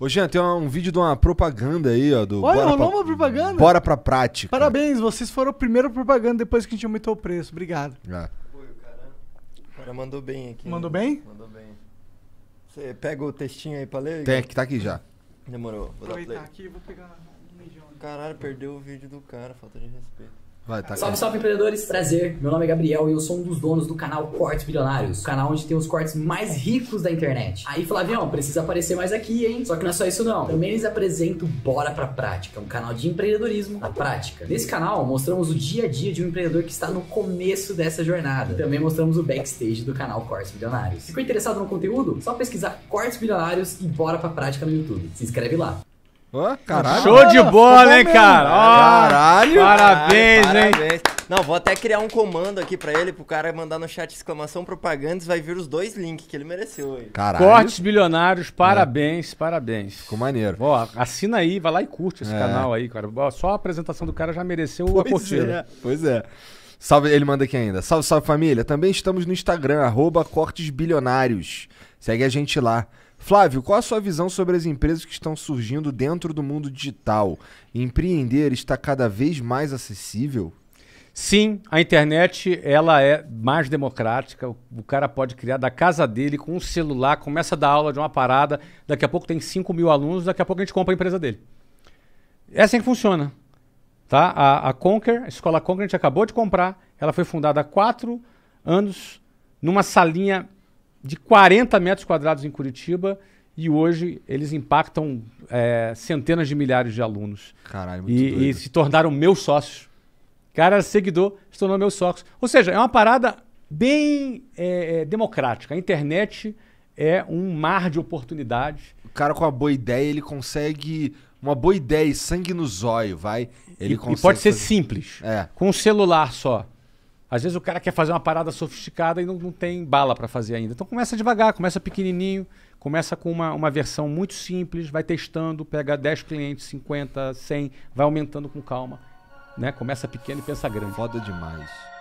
Ô, Jean, tem um vídeo de uma propaganda aí, ó. Do Olha, Bora rolou pra... uma propaganda. Bora pra prática. Parabéns, vocês foram o primeiro propaganda depois que a gente aumentou o preço. Obrigado. É. o, cara... mandou bem aqui. Né? Mandou né? bem? Mandou bem. Você pega o textinho aí pra ler? Tem, que tá aqui já. Demorou. Vou Aproveitar dar play. aqui e vou pegar um Caralho, perdeu o vídeo do cara, falta de respeito. Vai, tá salve, salve empreendedores, prazer. Meu nome é Gabriel e eu sou um dos donos do canal Cortes Bilionários, o canal onde tem os cortes mais ricos da internet. Aí Flavião, precisa aparecer mais aqui, hein? Só que não é só isso não. Também lhes apresento Bora Pra Prática, um canal de empreendedorismo na prática. Nesse canal, mostramos o dia a dia de um empreendedor que está no começo dessa jornada. também mostramos o backstage do canal Cortes Bilionários. Ficou interessado no conteúdo? Só pesquisar Cortes Bilionários e Bora Pra Prática no YouTube. Se inscreve lá. Oh, caralho. Show de bola, hein, cara? Oh, caralho. Parabéns, hein? Parabéns. Não, vou até criar um comando aqui pra ele, pro cara mandar no chat exclamação propagandas, vai vir os dois links que ele mereceu aí. Caralho. Cortes bilionários, é. parabéns, é. parabéns. Ficou maneiro. Ó, assina aí, vai lá e curte esse é. canal aí, cara. só a apresentação do cara já mereceu pois a curtida. É. Pois é. Salve, ele manda aqui ainda. Salve, salve família. Também estamos no Instagram, arroba Segue a gente lá. Flávio, qual a sua visão sobre as empresas que estão surgindo dentro do mundo digital? Empreender está cada vez mais acessível? Sim, a internet ela é mais democrática. O cara pode criar da casa dele com um celular, começa a dar aula de uma parada, daqui a pouco tem 5 mil alunos, daqui a pouco a gente compra a empresa dele. É assim que funciona. Tá? A, a Conquer, a escola Conquer, a gente acabou de comprar. Ela foi fundada há quatro anos numa salinha de 40 metros quadrados em Curitiba e hoje eles impactam é, centenas de milhares de alunos. Caralho, muito e, doido. e se tornaram meus sócios. Cara, seguidor, se tornou meus sócios Ou seja, é uma parada bem é, é democrática. A internet é um mar de oportunidades. O cara com uma boa ideia, ele consegue. Uma boa ideia e sangue no zóio, vai. Ele e, consegue e pode ser fazer... simples. É. Com um celular só. Às vezes o cara quer fazer uma parada sofisticada e não, não tem bala para fazer ainda. Então começa devagar, começa pequenininho, começa com uma, uma versão muito simples, vai testando, pega 10 clientes, 50, 100, vai aumentando com calma. Né? Começa pequeno e pensa grande. Foda demais.